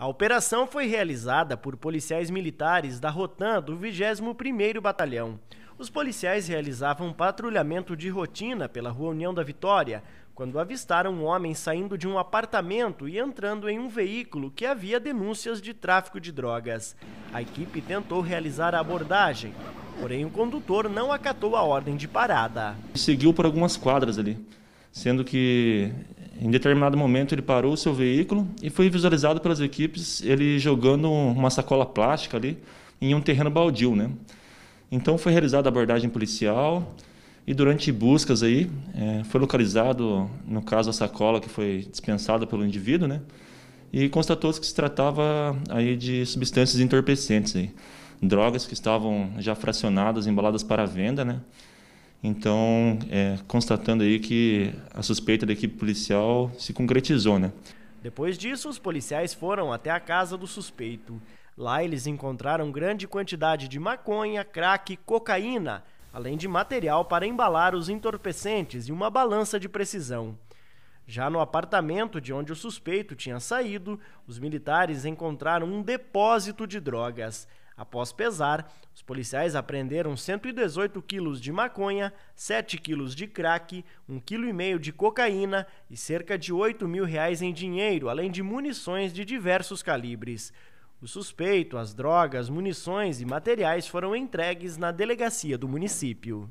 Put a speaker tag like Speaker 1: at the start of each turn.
Speaker 1: A operação foi realizada por policiais militares da Rotan do 21º Batalhão. Os policiais realizavam patrulhamento de rotina pela Rua União da Vitória, quando avistaram um homem saindo de um apartamento e entrando em um veículo que havia denúncias de tráfico de drogas. A equipe tentou realizar a abordagem, porém o condutor não acatou a ordem de parada.
Speaker 2: Seguiu por algumas quadras ali sendo que em determinado momento ele parou o seu veículo e foi visualizado pelas equipes ele jogando uma sacola plástica ali em um terreno baldio, né? Então foi realizada a abordagem policial e durante buscas aí é, foi localizado, no caso a sacola que foi dispensada pelo indivíduo, né? E constatou-se que se tratava aí de substâncias entorpecentes aí, drogas que estavam já fracionadas, embaladas para venda, né? Então, é, constatando aí que a suspeita da equipe policial se concretizou, né?
Speaker 1: Depois disso, os policiais foram até a casa do suspeito. Lá eles encontraram grande quantidade de maconha, crack, cocaína, além de material para embalar os entorpecentes e uma balança de precisão. Já no apartamento de onde o suspeito tinha saído, os militares encontraram um depósito de drogas. Após pesar, os policiais apreenderam 118 quilos de maconha, 7 quilos de crack, 1,5 kg de cocaína e cerca de 8 mil reais em dinheiro, além de munições de diversos calibres. O suspeito, as drogas, munições e materiais foram entregues na delegacia do município.